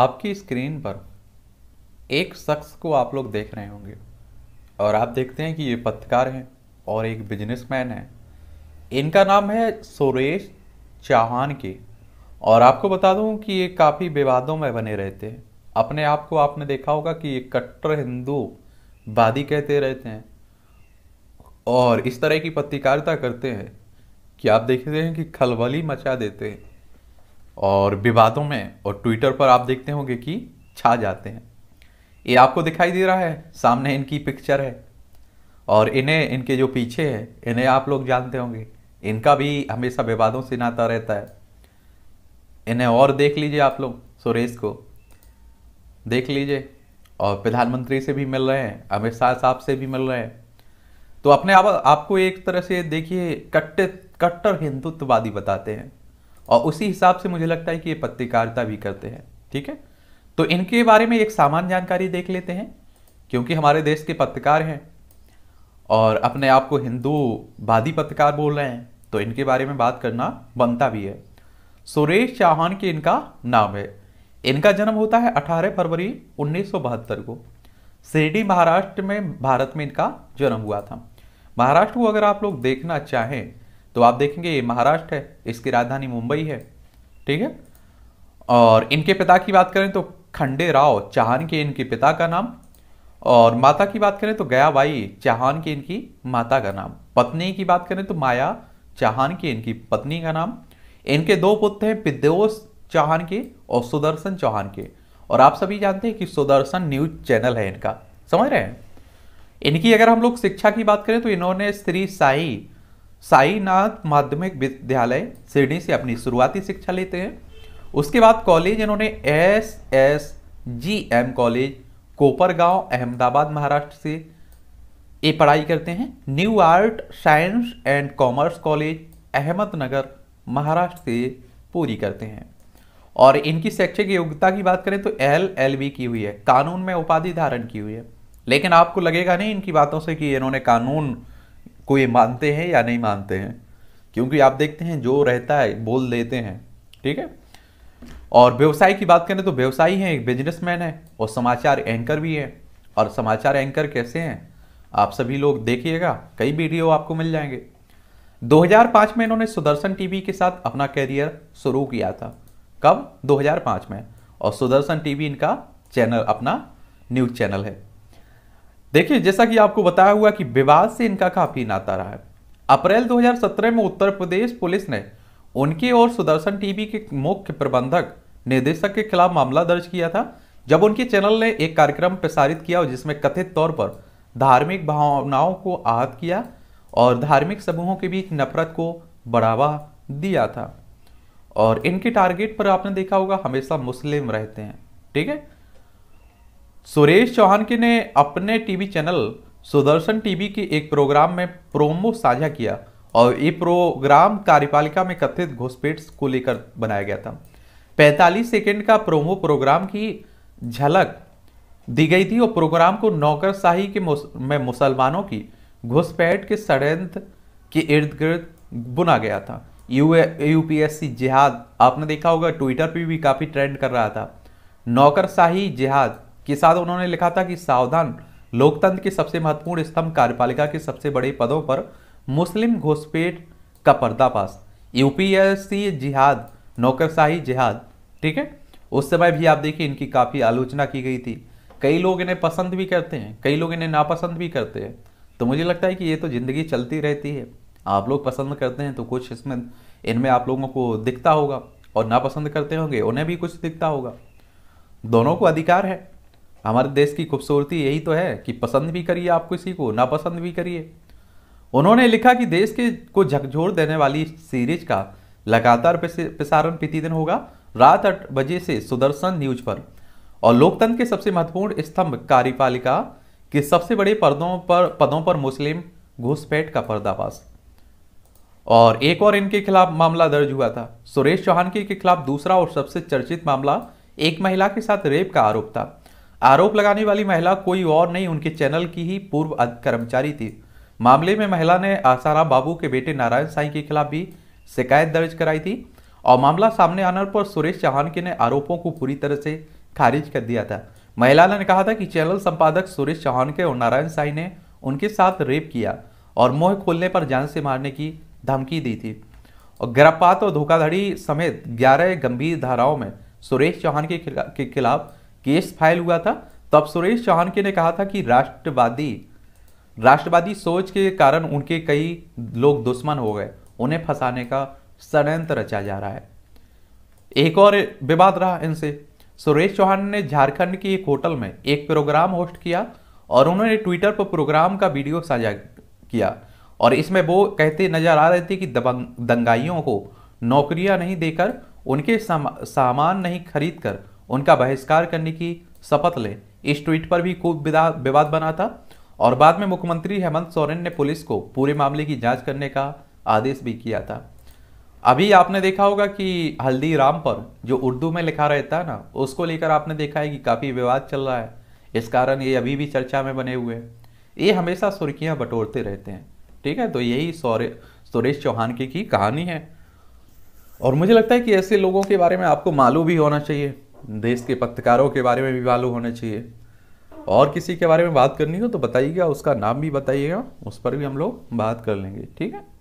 आपकी स्क्रीन पर एक शख्स को आप लोग देख रहे होंगे और आप देखते हैं कि ये पत्रकार हैं और एक बिजनेसमैन है इनका नाम है सुरेश चौहान के और आपको बता दूं कि ये काफ़ी विवादों में बने रहते हैं अपने आप को आपने देखा होगा कि ये कट्टर हिंदू वादी कहते रहते हैं और इस तरह की पत्रकारिता करते हैं कि आप देखते हैं कि खलबली मचा देते हैं और विवादों में और ट्विटर पर आप देखते होंगे कि छा जाते हैं ये आपको दिखाई दे रहा है सामने इनकी पिक्चर है और इन्हें इनके जो पीछे है इन्हें आप लोग जानते होंगे इनका भी हमेशा विवादों से नाता रहता है इन्हें और देख लीजिए आप लोग सुरेश को देख लीजिए और प्रधानमंत्री से भी मिल रहे हैं अमित शाह साहब से भी मिल रहे हैं तो अपने आप आपको एक तरह से देखिए कट्टे कट्टर हिंदुत्ववादी बताते हैं और उसी हिसाब से मुझे लगता है कि ये पत्रकारिता भी करते हैं ठीक है तो इनके बारे में एक सामान्य जानकारी देख लेते हैं क्योंकि हमारे देश के पत्रकार हैं और अपने आप को हिंदूवादी पत्रकार बोल रहे हैं तो इनके बारे में बात करना बनता भी है सुरेश चौहान के इनका नाम है इनका जन्म होता है 18 फरवरी उन्नीस को शिरडी महाराष्ट्र में भारत में इनका जन्म हुआ था महाराष्ट्र को अगर आप लोग देखना चाहें तो आप देखेंगे ये महाराष्ट्र है इसकी राजधानी मुंबई है ठीक है और इनके पिता की बात करें तो खंडे राव चाहान के इनके पिता का नाम और माता की बात करें तो गया बाई चौहान की इनकी माता का नाम पत्नी की बात करें तो माया चौहान की इनकी पत्नी का नाम इनके दो पुत्र हैं पिद्योस चौहान के और सुदर्शन चौहान के और आप सभी जानते हैं कि सुदर्शन न्यूज चैनल है इनका समझ रहे हैं इनकी अगर हम लोग शिक्षा की बात करें तो इन्होंने श्री साई साईनाथ माध्यमिक विद्यालय सिडनी से अपनी शुरुआती शिक्षा लेते हैं उसके बाद कॉलेज इन्होंने S S G M college Kopargaon Ahmedabad Maharashtra से ये पढ़ाई करते हैं new art science and commerce college Ahmednagar Maharashtra से पूरी करते हैं और इनकी शैक्षिक योग्यता की बात करें तो एल एल बी की हुई है कानून में उपाधि धारण की हुई है लेकिन आपको लगेगा नहीं इनकी बातों से कि इन्होंने कानून को ये मानते हैं या नहीं मानते हैं क्योंकि आप देखते हैं जो रहता है बोल देते हैं ठीक है और व्यवसाय की बात करें तो व्यवसायी हैं एक बिजनेसमैन है और समाचार एंकर भी है और समाचार एंकर कैसे हैं आप सभी लोग देखिएगा कई वीडियो आपको मिल जाएंगे 2005 में इन्होंने सुदर्शन टीवी के साथ अपना करियर शुरू किया था कब 2005 में और सुदर्शन टीवी इनका चैनल अपना न्यूज चैनल है देखिए जैसा कि आपको बताया हुआ कि विवाद से इनका काफी नाता रहा है अप्रैल 2017 में उत्तर प्रदेश पुलिस ने उनके और सुदर्शन टीवी के मुख्य प्रबंधक निदेशक के खिलाफ मामला दर्ज किया था जब उनके चैनल ने एक कार्यक्रम प्रसारित किया और जिसमें कथित तौर पर धार्मिक भावनाओं को आहत किया और धार्मिक समूहों के बीच नफरत को बढ़ावा दिया था और इनके टारगेट पर आपने देखा होगा हमेशा मुस्लिम रहते हैं ठीक है सुरेश चौहान के ने अपने टीवी चैनल सुदर्शन टीवी के एक प्रोग्राम में प्रोमो साझा किया और ये प्रोग्राम कार्यपालिका में कथित घुसपेट को लेकर बनाया गया था 45 सेकंड का प्रोमो प्रोग्राम की झलक दी गई थी और प्रोग्राम को नौकरशाही के में मुसलमानों की घुसपैठ के षडयंत्र के इर्द गिर्द बुना गया था यू यूपीएससी जिहाद आपने देखा होगा ट्विटर पर भी काफ़ी ट्रेंड कर रहा था नौकरशाही जिहाद कि साथ उन्होंने लिखा था कि सावधान लोकतंत्र के सबसे महत्वपूर्ण स्तंभ कार्यपालिका के सबसे बड़े पदों पर मुस्लिम घुसपैठ का पर्दापाश यूपीएससी जिहाद नौकरशाही जिहाद ठीक है उस समय भी आप देखिए इनकी काफ़ी आलोचना की गई थी कई लोग इन्हें पसंद भी करते हैं कई लोग इन्हें नापसंद भी करते हैं तो मुझे लगता है कि ये तो ज़िंदगी चलती रहती है आप लोग पसंद करते हैं तो कुछ इसमें इनमें आप लोगों को दिखता होगा और नापसंद करते होंगे उन्हें भी कुछ दिखता होगा दोनों को अधिकार है हमारे देश की खूबसूरती यही तो है कि पसंद भी करिए आप किसी को नापसंद भी करिए उन्होंने लिखा कि देश के को झकझोर देने वाली सीरीज का लगातार प्रसारण प्रतिदिन होगा रात आठ बजे से सुदर्शन न्यूज पर और लोकतंत्र के सबसे महत्वपूर्ण स्तंभ कार्यपालिका के सबसे बड़े पर्दों पर पदों पर मुस्लिम घुसपैठ का पर्दाफाश और एक और इनके खिलाफ मामला दर्ज हुआ था सुरेश चौहान के खिलाफ दूसरा और सबसे चर्चित मामला एक महिला के साथ रेप का आरोप था आरोप लगाने वाली महिला कोई और नहीं उनके चैनल की ही पूर्व कर्मचारी थी मामले में महिला ने आसाराम बाबू के बेटे नारायण साई के खिलाफ भी शिकायत दर्ज कराई थी और मामला सामने आने पर सुरेश चौहान के ने आरोपों को पूरी तरह से खारिज कर दिया था महिला ने कहा था कि चैनल संपादक सुरेश चौहान के और नारायण साई ने उनके साथ रेप किया और मोह खोलने पर जान से मारने की धमकी दी थी और गर्भपात और धोखाधड़ी समेत ग्यारह गंभीर धाराओं में सुरेश चौहान के खिलाफ केस फाइल हुआ था तब सुरेश चौहान के ने कहा था कि राष्ट्रवादी राष्ट्रवादी सोच के कारण उनके कई लोग दुश्मन हो गए उन्हें फंसाने का षडयंत्र रचा जा रहा है एक और विवाद रहा इनसे सुरेश चौहान ने झारखंड के एक होटल में एक प्रोग्राम होस्ट किया और उन्होंने ट्विटर पर प्रोग्राम का वीडियो साझा किया और इसमें वो कहते नजर आ रहे थे कि दबंग दंगाइयों को नौकरियां नहीं देकर उनके सामान नहीं खरीद कर उनका बहिष्कार करने की शपथ लें इस ट्वीट पर भी खूब विवाद बना था और बाद में मुख्यमंत्री हेमंत सोरेन ने पुलिस को पूरे मामले की जांच करने का आदेश भी किया था अभी आपने देखा होगा कि हल्दीराम पर जो उर्दू में लिखा रहता है ना उसको लेकर आपने देखा है कि काफ़ी विवाद चल रहा है इस कारण ये अभी भी चर्चा में बने हुए हैं ये हमेशा सुर्खियाँ बटोरते रहते हैं ठीक है तो यही सौरे सुरेश चौहान की, की कहानी है और मुझे लगता है कि ऐसे लोगों के बारे में आपको मालूम भी होना चाहिए देश के पत्रकारों के बारे में भी मालूम होना चाहिए और किसी के बारे में बात करनी हो तो बताइएगा उसका नाम भी बताइएगा उस पर भी हम लोग बात कर लेंगे ठीक है